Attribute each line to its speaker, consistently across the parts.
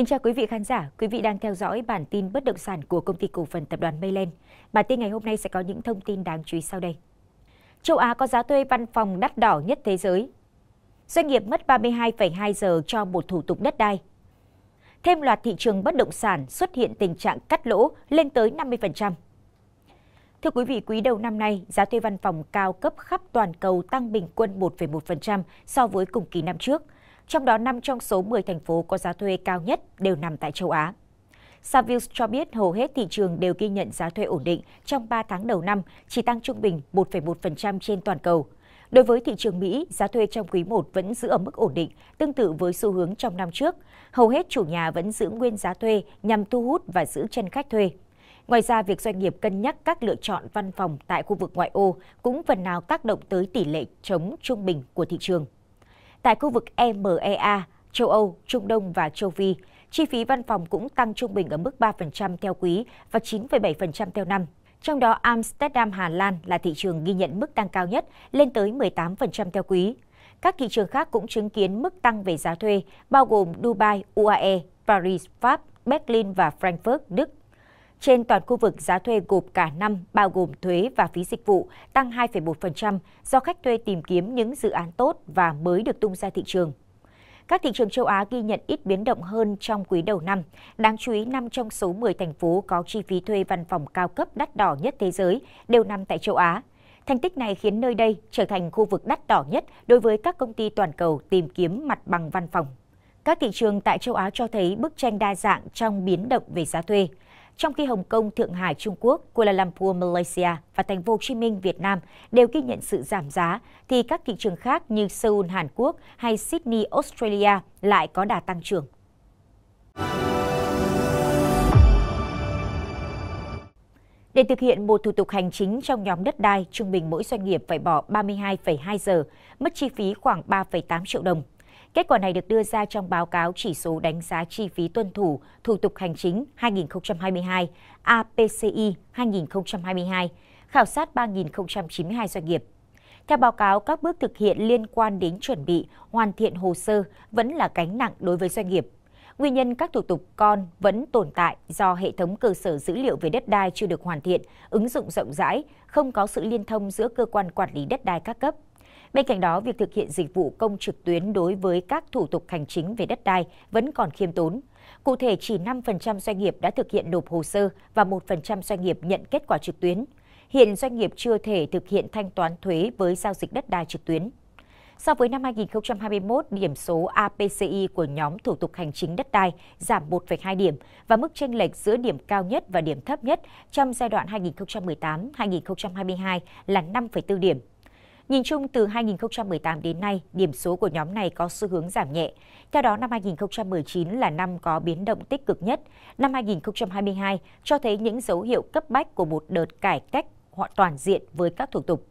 Speaker 1: Kính chào quý vị khán giả, quý vị đang theo dõi bản tin bất động sản của công ty cổ phần tập đoàn Mayland. Bản tin ngày hôm nay sẽ có những thông tin đáng chú ý sau đây. Châu Á có giá thuê văn phòng đắt đỏ nhất thế giới. Doanh nghiệp mất 32,2 giờ cho một thủ tục đất đai. Thêm loạt thị trường bất động sản xuất hiện tình trạng cắt lỗ lên tới 50%. Thưa quý vị, quý đầu năm nay, giá thuê văn phòng cao cấp khắp toàn cầu tăng bình quân 1,1% so với cùng kỳ năm trước – trong đó 5 trong số 10 thành phố có giá thuê cao nhất đều nằm tại châu Á. Savills cho biết hầu hết thị trường đều ghi nhận giá thuê ổn định trong 3 tháng đầu năm, chỉ tăng trung bình 1,1% trên toàn cầu. Đối với thị trường Mỹ, giá thuê trong quý 1 vẫn giữ ở mức ổn định, tương tự với xu hướng trong năm trước. Hầu hết chủ nhà vẫn giữ nguyên giá thuê nhằm thu hút và giữ chân khách thuê. Ngoài ra, việc doanh nghiệp cân nhắc các lựa chọn văn phòng tại khu vực ngoại ô cũng phần nào tác động tới tỷ lệ chống trung bình của thị trường. Tại khu vực EMEA, châu Âu, Trung Đông và châu Phi, chi phí văn phòng cũng tăng trung bình ở mức 3% theo quý và 9,7% theo năm. Trong đó Amsterdam, Hà Lan là thị trường ghi nhận mức tăng cao nhất, lên tới 18% theo quý. Các thị trường khác cũng chứng kiến mức tăng về giá thuê, bao gồm Dubai, UAE, Paris, Pháp, Berlin và Frankfurt, Đức. Trên toàn khu vực, giá thuê gộp cả năm bao gồm thuế và phí dịch vụ tăng 2,1% do khách thuê tìm kiếm những dự án tốt và mới được tung ra thị trường. Các thị trường châu Á ghi nhận ít biến động hơn trong quý đầu năm. Đáng chú ý, 5 trong số 10 thành phố có chi phí thuê văn phòng cao cấp đắt đỏ nhất thế giới đều nằm tại châu Á. Thành tích này khiến nơi đây trở thành khu vực đắt đỏ nhất đối với các công ty toàn cầu tìm kiếm mặt bằng văn phòng. Các thị trường tại châu Á cho thấy bức tranh đa dạng trong biến động về giá thuê trong khi Hồng Kông, Thượng Hải, Trung Quốc, Kuala Lumpur, Malaysia và thành phố Hồ Chí Minh, Việt Nam đều ghi nhận sự giảm giá, thì các thị trường khác như Seoul, Hàn Quốc hay Sydney, Australia lại có đà tăng trưởng. Để thực hiện một thủ tục hành chính trong nhóm đất đai, trung bình mỗi doanh nghiệp phải bỏ 32,2 giờ, mất chi phí khoảng 3,8 triệu đồng. Kết quả này được đưa ra trong báo cáo chỉ số đánh giá chi phí tuân thủ thủ tục hành chính 2022 APCI 2022, khảo sát 3.092 doanh nghiệp. Theo báo cáo, các bước thực hiện liên quan đến chuẩn bị, hoàn thiện hồ sơ vẫn là cánh nặng đối với doanh nghiệp. Nguyên nhân các thủ tục con vẫn tồn tại do hệ thống cơ sở dữ liệu về đất đai chưa được hoàn thiện, ứng dụng rộng rãi, không có sự liên thông giữa cơ quan quản lý đất đai các cấp Bên cạnh đó, việc thực hiện dịch vụ công trực tuyến đối với các thủ tục hành chính về đất đai vẫn còn khiêm tốn. Cụ thể, chỉ 5% doanh nghiệp đã thực hiện nộp hồ sơ và 1% doanh nghiệp nhận kết quả trực tuyến. Hiện doanh nghiệp chưa thể thực hiện thanh toán thuế với giao dịch đất đai trực tuyến. So với năm 2021, điểm số APCI của nhóm thủ tục hành chính đất đai giảm 1,2 điểm và mức chênh lệch giữa điểm cao nhất và điểm thấp nhất trong giai đoạn 2018-2022 là 5,4 điểm. Nhìn chung từ 2018 đến nay, điểm số của nhóm này có xu hướng giảm nhẹ. Theo đó, năm 2019 là năm có biến động tích cực nhất. Năm 2022 cho thấy những dấu hiệu cấp bách của một đợt cải cách toàn diện với các thủ tục.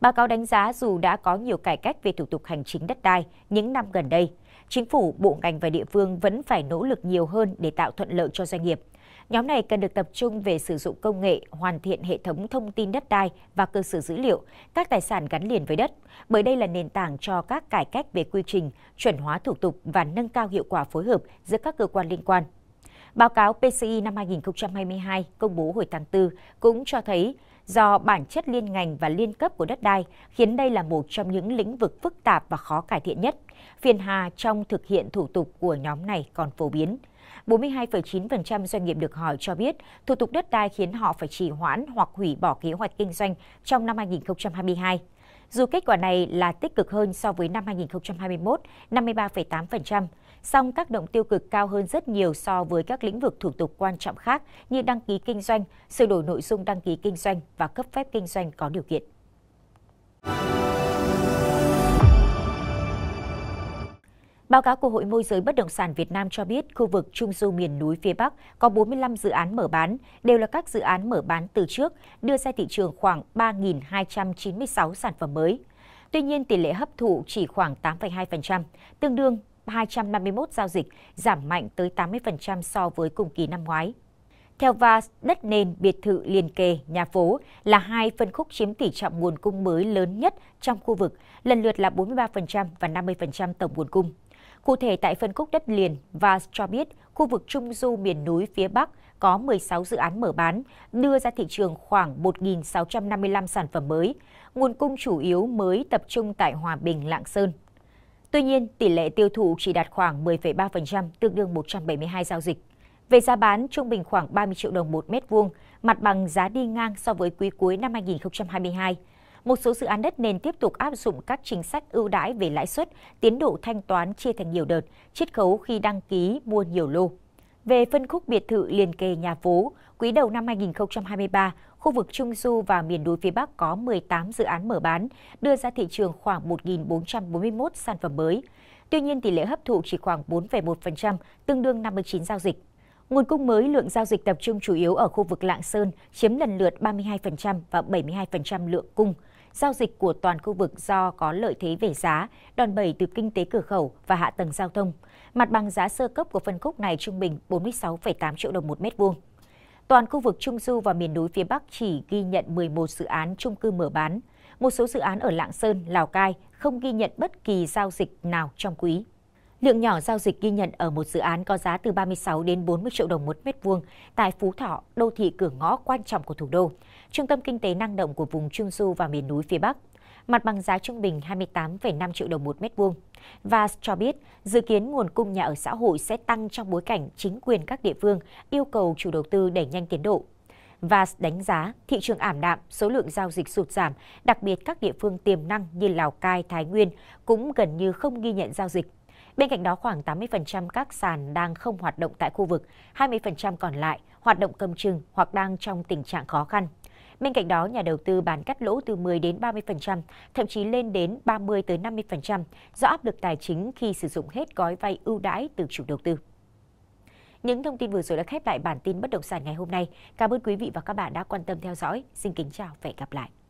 Speaker 1: Báo cáo đánh giá dù đã có nhiều cải cách về thủ tục hành chính đất đai những năm gần đây, chính phủ, bộ ngành và địa phương vẫn phải nỗ lực nhiều hơn để tạo thuận lợi cho doanh nghiệp. Nhóm này cần được tập trung về sử dụng công nghệ, hoàn thiện hệ thống thông tin đất đai và cơ sở dữ liệu, các tài sản gắn liền với đất, bởi đây là nền tảng cho các cải cách về quy trình, chuẩn hóa thủ tục và nâng cao hiệu quả phối hợp giữa các cơ quan liên quan. Báo cáo PCI năm 2022 công bố hồi tháng 4 cũng cho thấy do bản chất liên ngành và liên cấp của đất đai khiến đây là một trong những lĩnh vực phức tạp và khó cải thiện nhất. Phiền hà trong thực hiện thủ tục của nhóm này còn phổ biến. 42,9% doanh nghiệp được hỏi cho biết thủ tục đất đai khiến họ phải trì hoãn hoặc hủy bỏ kế hoạch kinh doanh trong năm 2022. Dù kết quả này là tích cực hơn so với năm 2021, 53,8%, song tác động tiêu cực cao hơn rất nhiều so với các lĩnh vực thủ tục quan trọng khác như đăng ký kinh doanh, sửa đổi nội dung đăng ký kinh doanh và cấp phép kinh doanh có điều kiện. Báo cáo của Hội môi giới bất động sản Việt Nam cho biết, khu vực Trung Du miền núi phía Bắc có 45 dự án mở bán, đều là các dự án mở bán từ trước, đưa ra thị trường khoảng 3.296 sản phẩm mới. Tuy nhiên, tỷ lệ hấp thụ chỉ khoảng 8,2%, tương đương 251 giao dịch, giảm mạnh tới 80% so với cùng kỳ năm ngoái. Theo VAS, đất nền, biệt thự liền kề, nhà phố là hai phân khúc chiếm tỷ trọng nguồn cung mới lớn nhất trong khu vực, lần lượt là 43% và 50% tổng nguồn cung. Cụ thể tại phân khúc đất liền, VAS cho biết khu vực trung du miền núi phía Bắc có 16 dự án mở bán, đưa ra thị trường khoảng 1.655 sản phẩm mới. Nguồn cung chủ yếu mới tập trung tại Hòa Bình, Lạng Sơn. Tuy nhiên, tỷ lệ tiêu thụ chỉ đạt khoảng 10,3%, tương đương 172 giao dịch. Về giá bán, trung bình khoảng 30 triệu đồng một mét vuông, mặt bằng giá đi ngang so với quý cuối năm 2022 một số dự án đất nền tiếp tục áp dụng các chính sách ưu đãi về lãi suất, tiến độ thanh toán chia thành nhiều đợt, chiết khấu khi đăng ký mua nhiều lô. Về phân khúc biệt thự liền kề nhà phố, quý đầu năm 2023, khu vực Trung Du và miền núi phía Bắc có 18 dự án mở bán, đưa ra thị trường khoảng 1.441 sản phẩm mới. Tuy nhiên, tỷ lệ hấp thụ chỉ khoảng 4,1%, tương đương 59 giao dịch. Nguồn cung mới lượng giao dịch tập trung chủ yếu ở khu vực Lạng Sơn, chiếm lần lượt 32% và 72% lượng cung giao dịch của toàn khu vực do có lợi thế về giá, đòn bẩy từ kinh tế cửa khẩu và hạ tầng giao thông. Mặt bằng giá sơ cấp của phân khúc này trung bình 46,8 triệu đồng một mét vuông. Toàn khu vực Trung Du và miền núi phía Bắc chỉ ghi nhận 11 dự án chung cư mở bán. Một số dự án ở Lạng Sơn, Lào Cai không ghi nhận bất kỳ giao dịch nào trong quý. Lượng nhỏ giao dịch ghi nhận ở một dự án có giá từ 36 đến 40 triệu đồng một mét vuông tại Phú Thọ, đô thị cửa ngõ quan trọng của thủ đô, trung tâm kinh tế năng động của vùng Trung Du và miền núi phía Bắc. Mặt bằng giá trung bình 28,5 triệu đồng một mét vuông. Và cho biết, dự kiến nguồn cung nhà ở xã hội sẽ tăng trong bối cảnh chính quyền các địa phương yêu cầu chủ đầu tư đẩy nhanh tiến độ. Và đánh giá thị trường ảm đạm, số lượng giao dịch sụt giảm, đặc biệt các địa phương tiềm năng như Lào Cai, Thái Nguyên cũng gần như không ghi nhận giao dịch Bên cạnh đó, khoảng 80% các sàn đang không hoạt động tại khu vực, 20% còn lại hoạt động cầm chừng hoặc đang trong tình trạng khó khăn. Bên cạnh đó, nhà đầu tư bán cắt lỗ từ 10 đến 30%, thậm chí lên đến 30 tới 50% do áp lực tài chính khi sử dụng hết gói vay ưu đãi từ chủ đầu tư. Những thông tin vừa rồi đã khép lại bản tin bất động sản ngày hôm nay. Cảm ơn quý vị và các bạn đã quan tâm theo dõi. Xin kính chào và hẹn gặp lại.